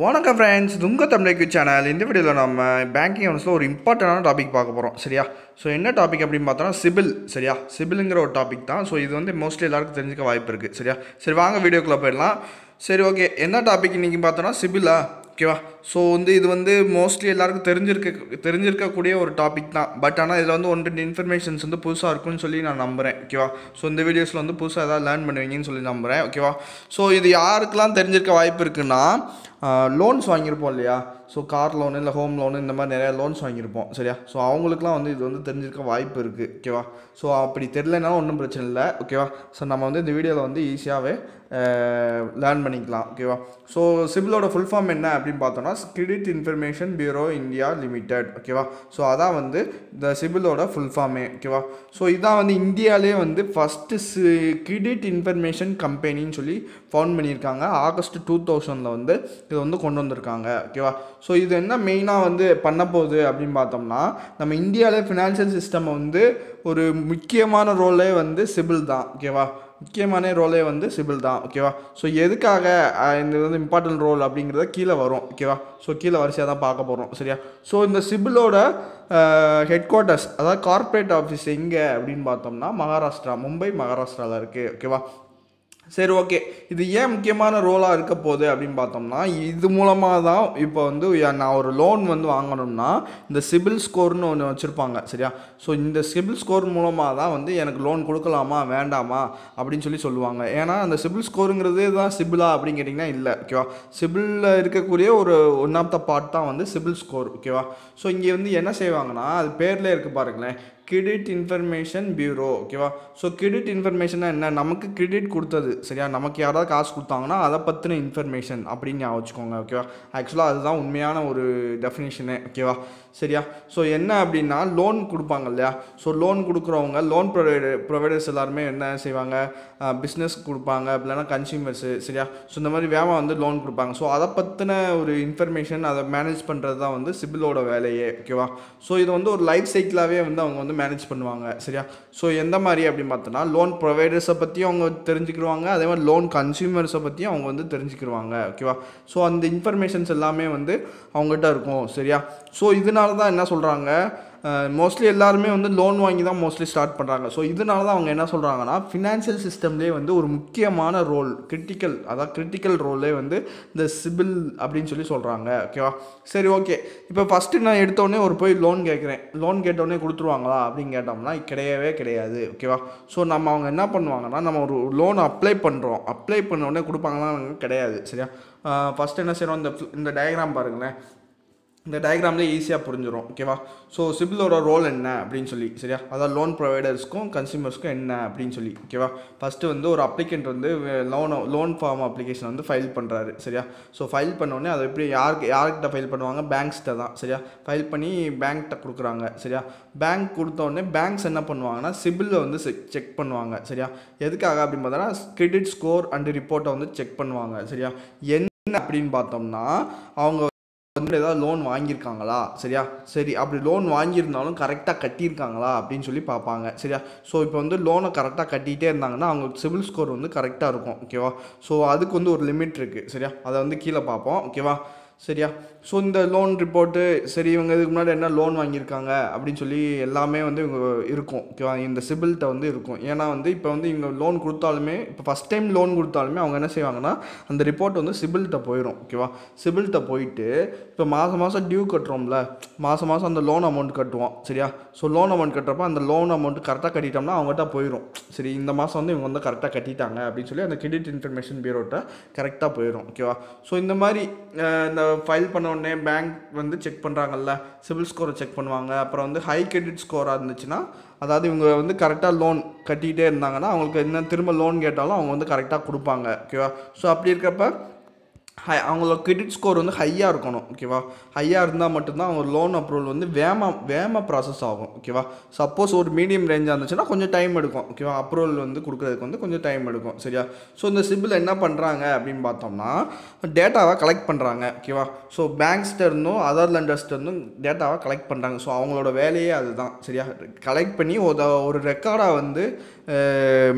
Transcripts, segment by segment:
வணக்கம் ஃப்ரெண்ட்ஸ் துங்க தமிழைக்கு சேனல் இந்த வீடியோவில் நம்ம பேங்கிங் அனௌன்ஸில் ஒரு இம்பார்ட்டண்டான டாபிக் பார்க்க போகிறோம் சரியா ஸோ என்ன டாபிக் அப்படின்னு பார்த்தோன்னா சிபில் சரியா சிபிலுங்கிற ஒரு டாபிக் தான் ஸோ இது வந்து மோஸ்ட்லி எல்லாருக்கும் தெரிஞ்சுக்க வாய்ப்பு இருக்குது சரியா சரி வாங்க வீடியோக்குள்ளே போயிடலாம் சரி ஓகே என்ன டாபிக் இன்றைக்கி பார்த்தோன்னா சிபிலா ஓகேவா ஸோ வந்து இது வந்து மோஸ்ட்லி எல்லாருக்கும் தெரிஞ்சிருக்க தெரிஞ்சிருக்கக்கூடிய ஒரு டாபிக் தான் பட் ஆனால் இதில் வந்து ஒன்று இன்ஃபர்மேஷன்ஸ் வந்து புதுசாக இருக்கும்னு சொல்லி நான் நம்புகிறேன் ஓகேவா ஸோ இந்த வீடியோஸில் வந்து புதுசாக எதாவது லேர்ன் பண்ணுவீங்கன்னு சொல்லி நம்புகிறேன் ஓகேவா ஸோ இது யாருக்கெல்லாம் தெரிஞ்சிருக்க வாய்ப்பு இருக்குன்னா லோன்ஸ் வாங்கியிருப்போம் இல்லையா ஸோ கார் லோனு இல்லை ஹோம் லோனு இந்த மாதிரி நிறையா லோன்ஸ் வாங்கியிருப்போம் சரியா ஸோ அவங்களுக்குலாம் வந்து இது வந்து தெரிஞ்சிருக்க வாய்ப்பு இருக்குது ஓகேவா ஸோ அப்படி தெரிலனாலும் ஒன்றும் பிரச்சனை இல்லை ஓகேவா ஸோ நம்ம வந்து இந்த வீடியோவில் வந்து ஈஸியாகவே லேர்ன் பண்ணிக்கலாம் ஓகேவா ஸோ சிபிலோட ஃபுல் ஃபார்ம் என்ன அப்படின்னு பார்த்தோம்னா credit information bureau India limited ஓகேவா ஸோ அதான் வந்து இந்த சிபிலோட ஃபுல் ஃபார்மே ஓகேவா ஸோ இதான் வந்து இந்தியாவிலே வந்து ஃபஸ்ட்டு சி கிரெடிட் இன்ஃபர்மேஷன் கம்பெனின்னு சொல்லி ஃபவுண்ட் பண்ணியிருக்காங்க ஆகஸ்ட் டூ தௌசண்டில் வந்து இதை வந்து கொண்டு வந்திருக்காங்க ஓகேவா ஸோ இது என்ன மெயினாக வந்து பண்ண போகுது அப்படின்னு பார்த்தோம்னா நம்ம இந்தியாவில் ஃபினான்ஷியல் சிஸ்டம் வந்து ஒரு முக்கியமான ரோலே வந்து சிபில் தான் ஓகேவா முக்கியமான ரோலே வந்து சிபில் தான் ஓகேவா ஸோ எதுக்காக இந்த வந்து இம்பார்ட்டன்ட் ரோல் அப்படிங்கிறத கீழே வரும் ஓகேவா ஸோ கீழே வரிசையாக தான் பார்க்க போகிறோம் சரியா ஸோ இந்த சிபிலோட ஹெட் குவார்ட்டர்ஸ் அதாவது கார்ப்பரேட் ஆஃபீஸ் எங்கே அப்படின்னு பார்த்தோம்னா மகாராஷ்டிரா மும்பை மகாராஷ்டிராவில் இருக்குது ஓகேவா சரி ஓகே இது ஏன் முக்கியமான ரோலாக இருக்க போகுது அப்படின்னு பார்த்தோம்னா இது மூலமாக தான் இப்போ வந்து நான் ஒரு லோன் வந்து வாங்கணும்னா இந்த சிபில் ஸ்கோர்னு ஒன்று வச்சுருப்பாங்க சரியா ஸோ இந்த சிபில் ஸ்கோர் மூலமாக தான் வந்து எனக்கு லோன் கொடுக்கலாமா வேண்டாமா அப்படின்னு சொல்லி சொல்லுவாங்க ஏன்னா அந்த சிபில் ஸ்கோருங்கிறதே தான் சிபிலா அப்படின்னு கேட்டிங்கன்னா இல்லை ஓகேவா சிபிலில் இருக்கக்கூடிய ஒரு ஒன் ஆஃப் த பார்ட் தான் வந்து சிபில் ஸ்கோர் ஓகேவா ஸோ இங்கே வந்து என்ன செய்வாங்கன்னா அது பேர்லேயே இருக்குது பாருங்களேன் கிரெடிட் இன்ஃபர்மேஷன் பியூரோ ஓகேவா ஸோ கிரெடிட் இன்ஃபர்மேஷனாக என்ன நமக்கு கிரெடிட் கொடுத்தது சரியா நமக்கு யாராவது காசு கொடுத்தாங்கன்னா அதை பற்றின இன்ஃபர்மேஷன் அப்படின்னு ஞாபகம் வச்சுக்கோங்க ஓகேவா ஆக்சுவலாக அதுதான் உண்மையான ஒரு டெஃபினேஷனே ஓகேவா சரியா ஸோ என்ன அப்படின்னா லோன் கொடுப்பாங்க இல்லையா ஸோ லோன் கொடுக்குறவங்க லோன் ப்ரொவைடர் ப்ரொவைடர்ஸ் எல்லாருமே என்ன செய்வாங்க பிஸ்னஸ் கொடுப்பாங்க அப்படின்னா கன்சியூமர்ஸு சரியா ஸோ இந்த மாதிரி வேமா வந்து லோன் கொடுப்பாங்க ஸோ அதை பற்றின ஒரு இன்ஃபர்மேஷன் அதை மேனேஜ் பண்ணுறது தான் வந்து சிபிலோட வேலையே ஓகேவா ஸோ இது வந்து ஒரு லைஃப் சைக்கிளாகவே வந்து அவங்க வந்து மேனேஜ் பண்ணுவாங்க சரியா ஸோ எந்த மாதிரி அப்படின்னு பார்த்தோன்னா லோன் ப்ரொவைடர்ஸை பற்றியும் அவங்க தெரிஞ்சுக்கிடுவாங்க அதே மாதிரி லோன் கன்சியூமர்ஸை பற்றியும் அவங்க வந்து தெரிஞ்சுக்கிடுவாங்க ஓகேவா ஸோ அந்த இன்ஃபர்மேஷன்ஸ் எல்லாமே வந்து அவங்ககிட்ட இருக்கும் சரியா ஸோ இதனால தான் என்ன சொல்கிறாங்க மோஸ்ட்லி எல்லாருமே வந்து லோன் வாங்கி தான் மோஸ்ட்லி ஸ்டார்ட் பண்ணுறாங்க ஸோ இதனால தான் அவங்க என்ன சொல்கிறாங்கன்னா ஃபினான்ஷியல் சிஸ்டம்லேயே வந்து ஒரு முக்கியமான ரோல் கிரிட்டிக்கல் அதாவது கிரிட்டிக்கல் ரோலே வந்து இந்த சிபில் அப்படின்னு சொல்லி சொல்கிறாங்க ஓகேவா சரி ஓகே இப்போ ஃபஸ்ட்டு நான் எடுத்தோடனே ஒரு போய் லோன் கேட்குறேன் லோன் கேட்டோடனே கொடுத்துருவாங்களா அப்படின்னு கேட்டோம்னா கிடையவே கிடையாது ஓகேவா ஸோ நம்ம அவங்க என்ன பண்ணுவாங்கன்னா நம்ம ஒரு லோன் அப்ளை பண்ணுறோம் அப்ளை பண்ண உடனே கிடையாது சரியா ஃபஸ்ட்டு என்ன செய்கிறோம் இந்த இந்த டயக்ராம் பாருங்களேன் இந்த டயக்ராம்லேயே ஈஸியாக புரிஞ்சிடும் ஓகேவா ஸோ சிபிலோட ரோல் என்ன அப்படின்னு சொல்லி சரியா அதாவது லோன் ப்ரொவைடர்ஸ்க்கும் கன்சியூமர்ஸ்க்கும் என்ன அப்படின்னு சொல்லி ஓகேவா ஃபஸ்ட்டு வந்து ஒரு அப்ளிகேண்ட் வந்து லோனோ லோன் ஃபார்ம் அப்ளிகேஷன் வந்து ஃபைல் பண்ணுறாரு சரியா ஸோ ஃபைல் பண்ணோடனே அதை எப்படி யாருக்கு யார்கிட்ட ஃபைல் பண்ணுவாங்க பேங்க்ஸ்கிட்ட தான் சரியா ஃபைல் பண்ணி பேங்க்கிட்ட கொடுக்குறாங்க சரியா பேங்க் கொடுத்தோடனே பேங்க்ஸ் என்ன பண்ணுவாங்கன்னா சிபிலில் வந்து செக் பண்ணுவாங்க சரியா எதுக்காக அப்படின்னு பார்த்தோன்னா கிரெடிட் ஸ்கோர் அண்டு ரிப்போர்ட்டை வந்து செக் பண்ணுவாங்க சரியா என்ன அப்படின்னு பார்த்தோம்னா அவங்க வந்து ஏதாவது லோன் வாங்கியிருக்காங்களா சரியா சரி அப்படி லோன் வாங்கியிருந்தாலும் கரெக்டாக கட்டியிருக்காங்களா அப்படின்னு சொல்லி பார்ப்பாங்க சரியா ஸோ இப்போ வந்து லோனை கரெக்டாக கட்டிகிட்டே இருந்தாங்கன்னா அவங்க சிவில் ஸ்கோர் வந்து கரெக்டாக இருக்கும் ஓகேவா ஸோ அதுக்கு வந்து ஒரு லிமிட் இருக்குது சரியா அதை வந்து கீழே பார்ப்போம் ஓகேவா சரியா ஸோ இந்த லோன் ரிப்போர்ட்டு சரி இவங்க இதுக்கு முன்னாடி என்ன லோன் வாங்கியிருக்காங்க அப்படின்னு சொல்லி எல்லாமே வந்து இவங்க இருக்கும் ஓகேவா இந்த சிபில்கிட்ட வந்து இருக்கும் ஏன்னா வந்து இப்போ வந்து இவங்க லோன் கொடுத்தாலுமே இப்போ ஃபஸ்ட் டைம் லோன் கொடுத்தாலுமே அவங்க என்ன செய்வாங்கன்னா அந்த ரிப்போர்ட் வந்து சிபில்கிட்ட போயிடும் ஓகேவா சிபில்கிட்ட போயிட்டு இப்போ மாதம் மாதம் டியூ கட்டுறோம்ல மாதம் மாதம் அந்த லோன் அமௌண்ட் கட்டுவோம் சரியா ஸோ லோன் அமௌண்ட் கட்டுறப்ப அந்த லோன் அமௌண்ட் கரெக்டாக கட்டிட்டோம்னா அவங்ககிட்ட போயிடும் சரி இந்த மாதம் வந்து இவங்க வந்து கரெக்டாக கட்டிட்டாங்க அப்படின்னு சொல்லி அந்த கிரெடிட் இன்ஃபர்மேஷன் பியூரோட்ட கரெக்டாக போயிடும் ஓகேவா ஸோ இந்த மாதிரி இந்த ஃபைல் பண்ண உடனே பேங்க் வந்து செக் பண்ணுறாங்கல்ல சிவில் ஸ்கோரை செக் பண்ணுவாங்க அப்புறம் வந்து ஹை கிரெடிட் ஸ்கோராக இருந்துச்சுன்னா அதாவது இவங்க வந்து கரெக்டாக லோன் கட்டிகிட்டே இருந்தாங்கன்னா அவங்களுக்கு என்ன திரும்ப லோன் கேட்டாலும் அவங்க வந்து கரெக்டாக கொடுப்பாங்க ஓகேவா ஸோ அப்படி இருக்கிறப்ப ஹை அவங்களோட கிரெடிட் ஸ்கோர் வந்து ஹையாக இருக்கணும் ஓகேவா ஹையாக இருந்தால் மட்டும்தான் அவங்க லோன் அப்ரூவல் வந்து வேம வேம ப்ராசஸ் ஆகும் ஓகேவா சப்போஸ் ஒரு மீடியம் ரேஞ்சாக இருந்துச்சுன்னா கொஞ்சம் டைம் எடுக்கும் ஓகேவா அப்ரூவல் வந்து கொடுக்குறதுக்கு வந்து கொஞ்சம் டைம் எடுக்கும் சரியா ஸோ இந்த சிபில் என்ன பண்ணுறாங்க அப்படின்னு பார்த்தோம்னா டேட்டாவை கலெக்ட் பண்ணுறாங்க ஓகேவா ஸோ பேங்க்ஸ்ட இருந்தும் அதர் லெண்டர்ஸ்ட இருந்தும் டேட்டாவை கலெக்ட் பண்ணுறாங்க ஸோ அவங்களோட வேலையே அதுதான் சரியா கலெக்ட் பண்ணி ஒரு ரெக்கார்டாக வந்து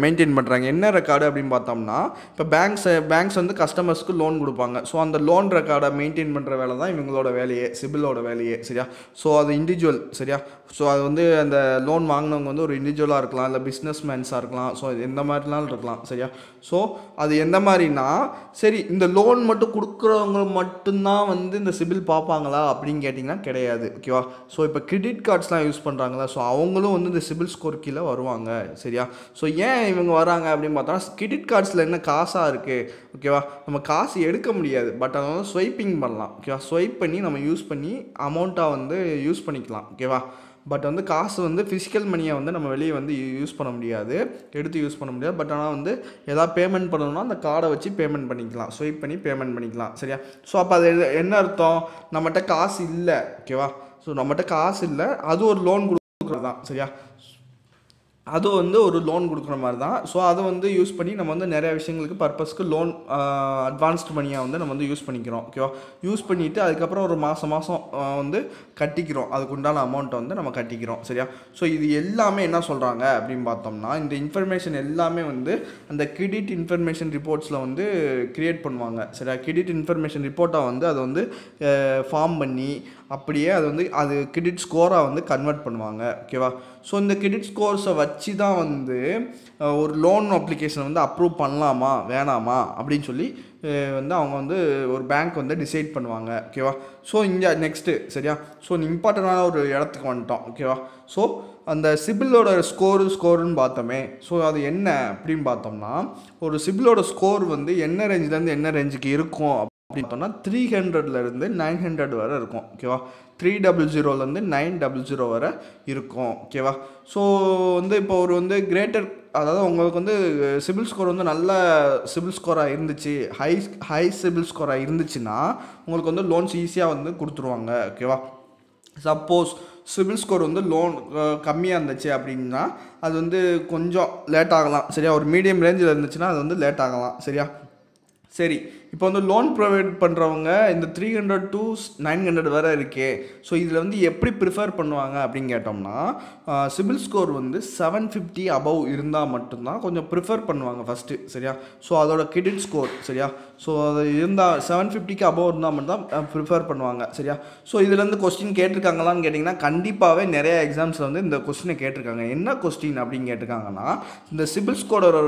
மெயின்டைன் பண்ணுறாங்க என்ன ரெக்கார்டு அப்படின்னு பார்த்தோம்னா இப்போ பேங்க்ஸ் பேங்க்ஸ் வந்து கஸ்டமர்ஸ்க்கு லோன் கொடுப்பாங்க பண்ணுவாங்க ஸோ அந்த லோன் ரெக்கார்டை மெயின்டைன் பண்ணுற வேலை தான் இவங்களோட வேலையே சிபிலோட வேலையே சரியா ஸோ அது இண்டிவிஜுவல் சரியா ஸோ அது வந்து அந்த லோன் வாங்கினவங்க வந்து ஒரு இண்டிவிஜுவலாக இருக்கலாம் இல்லை பிஸ்னஸ் மேன்ஸாக இருக்கலாம் ஸோ எந்த மாதிரிலாம் இருக்கலாம் சரியா ஸோ அது எந்த மாதிரினா சரி இந்த லோன் மட்டும் கொடுக்குறவங்க மட்டும்தான் வந்து இந்த சிபில் பார்ப்பாங்களா அப்படின்னு கேட்டிங்கன்னா கிடையாது ஓகேவா ஸோ இப்போ கிரெடிட் கார்ட்ஸ்லாம் யூஸ் பண்ணுறாங்களா ஸோ அவங்களும் வந்து இந்த சிபில் ஸ்கோர் கீழே வருவாங்க சரியா ஸோ ஏன் இவங்க வராங்க அப்படின்னு பார்த்தோன்னா கிரெடிட் கார்ட்ஸில் என்ன காசாக இருக்குது ஓகேவா நம்ம காசு எடுக்க முடியாது பட் அதை வந்து ஸ்வைப்பிங் பண்ணலாம் ஓகேவா ஸ்வைப் பண்ணி நம்ம யூஸ் பண்ணி அமௌண்ட்டாக வந்து யூஸ் பண்ணிக்கலாம் ஓகேவா பட் வந்து காசு வந்து ஃபிசிக்கல் மணியை வந்து நம்ம வெளியே வந்து யூஸ் பண்ண முடியாது எடுத்து யூஸ் பண்ண முடியாது பட் ஆனால் வந்து எதாவது பேமெண்ட் பண்ணணும்னா அந்த கார்டை வச்சு பேமெண்ட் பண்ணிக்கலாம் ஸ்வைப் பண்ணி பேமெண்ட் பண்ணிக்கலாம் சரியா ஸோ அப்போ அது என்ன அர்த்தம் நம்மகிட்ட காசு இல்லை ஓகேவா ஸோ நம்மகிட்ட காசு இல்லை அது ஒரு லோன் கொடுக்குறது தான் சரியா அது வந்து ஒரு லோன் கொடுக்குற மாதிரி தான் ஸோ அதை வந்து யூஸ் பண்ணி நம்ம வந்து நிறையா விஷயங்களுக்கு பர்பஸ்க்கு லோன் அட்வான்ஸ்டு மணியாக வந்து நம்ம வந்து யூஸ் பண்ணிக்கிறோம் ஓகேவா யூஸ் பண்ணிவிட்டு அதுக்கப்புறம் ஒரு மாதம் மாதம் வந்து கட்டிக்கிறோம் அதுக்கு உண்டான அமௌண்ட்டை வந்து நம்ம கட்டிக்கிறோம் சரியா ஸோ இது எல்லாமே என்ன சொல்கிறாங்க அப்படின்னு பார்த்தோம்னா இந்த இன்ஃபர்மேஷன் எல்லாமே வந்து அந்த கிரெடிட் இன்ஃபர்மேஷன் ரிப்போர்ட்ஸில் வந்து க்ரியேட் பண்ணுவாங்க சரியா கிரெடிட் இன்ஃபர்மேஷன் ரிப்போர்ட்டாக வந்து அதை வந்து ஃபார்ம் பண்ணி அப்படியே அது வந்து அது கிரெடிட் ஸ்கோராக வந்து கன்வெர்ட் பண்ணுவாங்க ஓகேவா ஸோ இந்த கிரெடிட் ஸ்கோர்ஸை வச்சு தான் வந்து ஒரு லோன் அப்ளிகேஷன் வந்து அப்ரூவ் பண்ணலாமா வேணாமா அப்படின்னு சொல்லி வந்து அவங்க வந்து ஒரு பேங்க் வந்து டிசைட் பண்ணுவாங்க ஓகேவா ஸோ இங்கே நெக்ஸ்ட்டு சரியா ஸோ இம்பார்ட்டண்டான ஒரு இடத்துக்கு வந்துட்டோம் ஓகேவா ஸோ அந்த சிபிலோட ஸ்கோரு ஸ்கோருன்னு பார்த்தோமே ஸோ அது என்ன அப்படின்னு பார்த்தோம்னா ஒரு சிபிலோட ஸ்கோர் வந்து என்ன ரேஞ்சிலேருந்து என்ன ரேஞ்சுக்கு இருக்கும் அப்படின்னா த்ரீ த்ரீ ஹண்ட்ரட்லேருந்து நைன் ஹண்ட்ரட் வரை இருக்கும் ஓகேவா த்ரீ டபுள் ஜீரோலேருந்து நைன் டபுள் ஜீரோ வரை இருக்கும் ஓகேவா ஸோ வந்து இப்போ ஒரு வந்து கிரேட்டர் அதாவது உங்களுக்கு வந்து சிபில் ஸ்கோர் வந்து நல்ல சிபில் ஸ்கோராக இருந்துச்சு ஹை ஹை சிபில் ஸ்கோராக இருந்துச்சுன்னா உங்களுக்கு வந்து லோன்ஸ் ஈஸியாக வந்து கொடுத்துருவாங்க ஓகேவா சப்போஸ் சிபில் ஸ்கோர் வந்து லோன் கம்மியாக இருந்துச்சு அப்படின்னா அது வந்து கொஞ்சம் லேட் ஆகலாம் சரியா ஒரு மீடியம் ரேஞ்சில் இருந்துச்சுன்னா அது வந்து லேட் ஆகலாம் சரியா சரி இப்போ வந்து லோன் ப்ரொவைட் பண்ணுறவங்க இந்த three hundred to nine hundred வரை இருக்கே ஸோ இதில் வந்து எப்படி ப்ரிஃபர் பண்ணுவாங்க அப்படின்னு கேட்டோம்னா சிபில் ஸ்கோர் வந்து செவன் ஃபிஃப்டி அபவ் இருந்தால் மட்டும்தான் கொஞ்சம் ப்ரிஃபர் பண்ணுவாங்க ஃபஸ்ட்டு சரியா ஸோ அதோட கிரெடிட் ஸ்கோர் சரியா ஸோ அது இருந்தால் செவன் ஃபிஃப்டிக்கு அபவ் இருந்தால் மட்டும்தான் ப்ரிஃபர் பண்ணுவாங்க சரியா ஸோ இதுலேருந்து கொஸ்டின் கேட்டிருக்காங்களான்னு கேட்டிங்கன்னா கண்டிப்பாகவே நிறைய எக்ஸாம்ஸில் வந்து இந்த கொஸ்டினை கேட்டிருக்காங்க என்ன கொஸ்டின் அப்படின்னு கேட்டிருக்காங்கன்னா இந்த சிபில் ஸ்கோரோட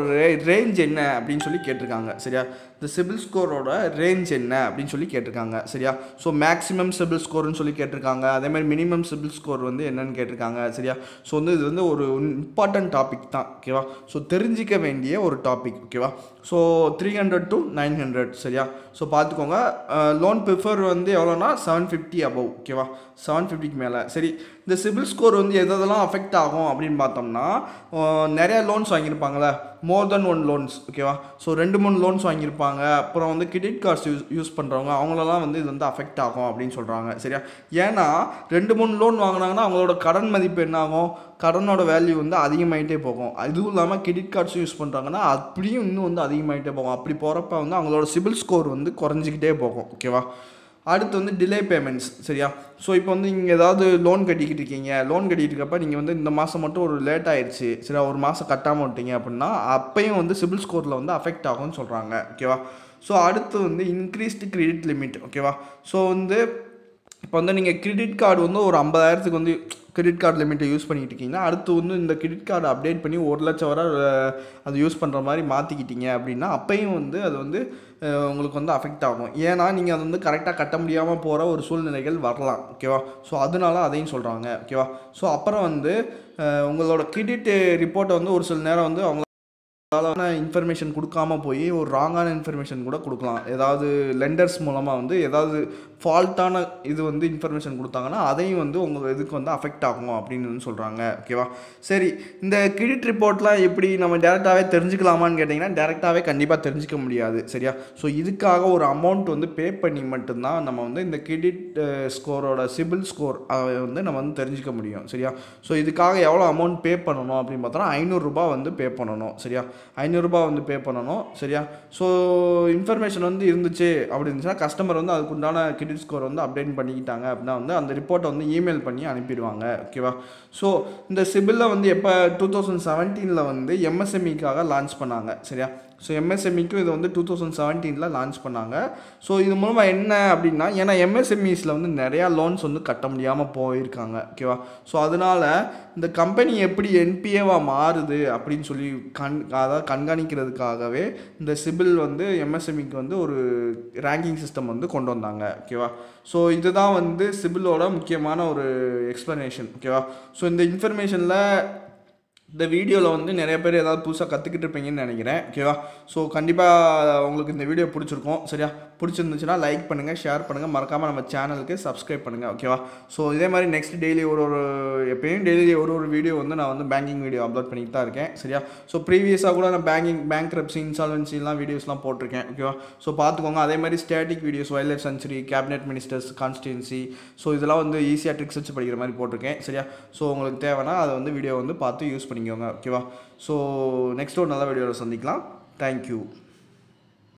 ரேஞ்ச் என்ன அப்படின்னு சொல்லி கேட்டிருக்காங்க சரியா இந்த சிபில் ஸ்கோர் ஸ்கோரோட ரேஞ்ச் என்ன அப்படின்னு சொல்லி கேட்டிருக்காங்க சரியா ஸோ மேக்ஸிமம் சிபில் ஸ்கோர்னு சொல்லி கேட்டிருக்காங்க அதேமாதிரி மினிமம் சிபில் ஸ்கோர் வந்து என்னன்னு கேட்டிருக்காங்க சரியா ஸோ வந்து இது வந்து ஒரு இம்பார்ட்டன்ட் டாபிக் தான் ஓகேவா ஸோ தெரிஞ்சிக்க வேண்டிய ஒரு டாபிக் ஓகேவா so three hundred to nine hundred சரியா ஸோ பார்த்துக்கோங்க லோன் ப்ரிஃபர் வந்து எவ்வளோனா செவன் ஃபிஃப்டி அபவ் ஓகேவா செவன் ஃபிஃப்டிக்கு மேலே சரி இந்த சிபில் ஸ்கோர் வந்து எதெல்லாம் அஃபெக்ட் ஆகும் அப்படின்னு பார்த்தோம்னா நிறையா லோன்ஸ் வாங்கியிருப்பாங்களே மோர் தென் ஒன் லோன்ஸ் ஓகேவா ஸோ ரெண்டு மூணு லோன்ஸ் வாங்கியிருப்பாங்க அப்புறம் வந்து கிரெடிட் கார்ட்ஸ் யூஸ் யூஸ் பண்ணுறவங்க அவங்களெல்லாம் வந்து இது வந்து அஃபெக்ட் ஆகும் அப்படின்னு சொல்கிறாங்க சரியா ஏன்னா ரெண்டு மூணு லோன் வாங்கினாங்கன்னா அவங்களோட கடன் மதிப்பு என்ன ஆகும் கடனோட வேல்யூ வந்து அதிகமாகிட்டே போகும் அதுவும் இல்லாமல் கிரெடிட் கார்ட்ஸும் யூஸ் பண்ணுறாங்கன்னா அப்படியும் இன்னும் வந்து அதிகமாகிட்டே போகும் அப்படி போகிறப்ப வந்து அவங்களோட சிபில் ஸ்கோர் வந்து குறைஞ்சிக்கிட்டே போகும் ஓகேவா அடுத்து வந்து டிலே பேமெண்ட்ஸ் சரியா ஸோ இப்போ வந்து நீங்கள் ஏதாவது லோன் கட்டிக்கிட்டு இருக்கீங்க லோன் கட்டிக்கிட்டு இருக்கப்ப நீங்கள் வந்து இந்த மாதம் மட்டும் ஒரு லேட் ஆகிடுச்சு சரியா ஒரு மாதம் கட்டாமல் விட்டீங்க அப்படின்னா அப்பையும் வந்து சிபில் ஸ்கோரில் வந்து அஃபெக்ட் ஆகும்னு சொல்கிறாங்க ஓகேவா ஸோ அடுத்து வந்து இன்க்ரீஸ்டு கிரெடிட் லிமிட் ஓகேவா ஸோ வந்து இப்போ வந்து நீங்கள் கிரெடிட் கார்டு வந்து ஒரு ஐம்பதாயிரத்துக்கு வந்து கிரெடிட் கார்டு லிமிட்டை யூஸ் பண்ணிக்கிட்டு இருக்கீங்கன்னா அடுத்து வந்து இந்த கிரெடிட் கார்டு அப்டேட் பண்ணி ஒரு லட்சம் வர அது யூஸ் பண்ணுற மாதிரி மாற்றிக்கிட்டீங்க அப்படின்னா அப்பையும் வந்து அது வந்து உங்களுக்கு வந்து அஃபெக்ட் ஆகும் ஏன்னா நீங்கள் அது வந்து கரெக்டாக கட்ட முடியாமல் போகிற ஒரு சூழ்நிலைகள் வரலாம் ஓகேவா ஸோ அதனால அதையும் சொல்கிறாங்க ஓகேவா ஸோ அப்புறம் வந்து உங்களோட கிரெடிட் ரிப்போர்ட்டை வந்து ஒரு சில நேரம் வந்து அவங்க அதாலான இன்ஃபர்மேஷன் கொடுக்காம போய் ஒரு ராங்கான இன்ஃபர்மேஷன் கூட கொடுக்கலாம் ஏதாவது லெண்டர்ஸ் மூலமாக வந்து ஏதாவது ஃபால்ட்டான இது வந்து இன்ஃபர்மேஷன் கொடுத்தாங்கன்னா அதையும் வந்து உங்கள் இதுக்கு வந்து அஃபெக்ட் ஆகும் அப்படின்னு சொல்கிறாங்க ஓகேவா சரி இந்த கிரெடிட் ரிப்போர்ட்லாம் எப்படி நம்ம டேரெக்டாகவே தெரிஞ்சுக்கலாமான்னு கேட்டிங்கன்னா டேரெக்டாகவே கண்டிப்பாக தெரிஞ்சிக்க முடியாது சரியா ஸோ இதுக்காக ஒரு அமௌண்ட் வந்து பே பண்ணி மட்டும்தான் நம்ம வந்து இந்த கிரெடிட் ஸ்கோரோட சிபில் ஸ்கோர் அதை வந்து நம்ம வந்து தெரிஞ்சிக்க முடியும் சரியா ஸோ இதுக்காக எவ்வளோ அமௌண்ட் பே பண்ணணும் அப்படின்னு பார்த்தோன்னா ஐநூறுரூபா வந்து பே பண்ணணும் சரியா ஐநூறுரூபா வந்து பே பண்ணணும் சரியா ஸோ இன்ஃபர்மேஷன் வந்து இருந்துச்சு அப்படி இருந்துச்சுன்னா கஸ்டமர் வந்து அதுக்குண்டான கிரெடிட் ஸ்கோர் வந்து அப்டேட் பண்ணிக்கிட்டாங்க அப்படின்னா வந்து அந்த ரிப்போர்ட்டை வந்து இமெயில் பண்ணி அனுப்பிடுவாங்க ஓகேவா ஸோ இந்த சிபிலில் வந்து எப்போ டூ தௌசண்ட் செவன்டீனில் வந்து எம்எஸ்எம்இக்காக e லான்ச் பண்ணாங்க சரியா ஸோ எம்எஸ்எம்இக்கும் e இது வந்து டூ தௌசண்ட் செவன்டீனில் லான்ச் பண்ணாங்க ஸோ இது மூலமாக என்ன அப்படின்னா ஏன்னா எம்எஸ்எம்இஸில் வந்து நிறையா லோன்ஸ் வந்து கட்ட முடியாமல் போயிருக்காங்க ஓகேவா ஸோ அதனால் இந்த கம்பெனி எப்படி என்பிஏவாக மாறுது அப்படின்னு சொல்லி கண் அதை அதாவது கண்காணிக்கிறதுக்காகவே இந்த சிபில் வந்து எம்எஸ்எம்இக்கு e வந்து ஒரு ரேங்கிங் சிஸ்டம் வந்து கொண்டு வந்தாங்க ஓகேவா ஸோ இதுதான் வந்து சிபிலோட முக்கியமான ஒரு எக்ஸ்ப்ளனேஷன் ஓகேவா ஸோ இந்த இன்ஃபர்மேஷனில் இந்த வீடியோவில் வந்து நிறைய பேர் ஏதாவது புதுசாக கற்றுக்கிட்டு இருப்பீங்கன்னு நினைக்கிறேன் ஓகேவா ஸோ கண்டிப்பாக உங்களுக்கு இந்த வீடியோ பிடிச்சிருக்கும் சரியா பிடிச்சிருந்துச்சுன்னா லைக் பண்ணுங்கள் ஷேர் பண்ணுங்கள் மறக்காமல் நம்ம சேனலுக்கு சப்ஸ்கிரைப் பண்ணுங்கள் ஓகேவா ஸோ இதே மாதிரி நெக்ஸ்ட் டெய்லி ஒரு ஒரு எப்பயும் டெய்லி ஒரு ஒரு வீடியோ வந்து நான் வந்து பேங்கிங் வீடியோ அப்லோட் பண்ணிட்டு தான் இருக்கேன் சரியா ஸோ ப்ரீவியஸாக கூட நான் பேங்கிங் பேங்க் ரெப்ஸி இன்சால்வன்சிலாம் வீடியோஸ்லாம் போட்டிருக்கேன் ஓகேவா ஸோ பார்த்துக்கோங்க அதே மாதிரி static videos wildlife sanctuary cabinet ministers constituency so இதெல்லாம் வந்து ஈஸியாக ட்ரிக்ஸ் வச்சு படிக்கிற மாதிரி போட்டிருக்கேன் சரியா ஸோ உங்களுக்கு தேவைன்னா அதை வந்து வீடியோ வந்து பார்த்து யூஸ் பண்ணி பண்ணிக்கோங்க ஓகேவா ஸோ நெக்ஸ்ட் ஒரு நல்ல வீடியோவில் சந்திக்கலாம் தேங்க்யூ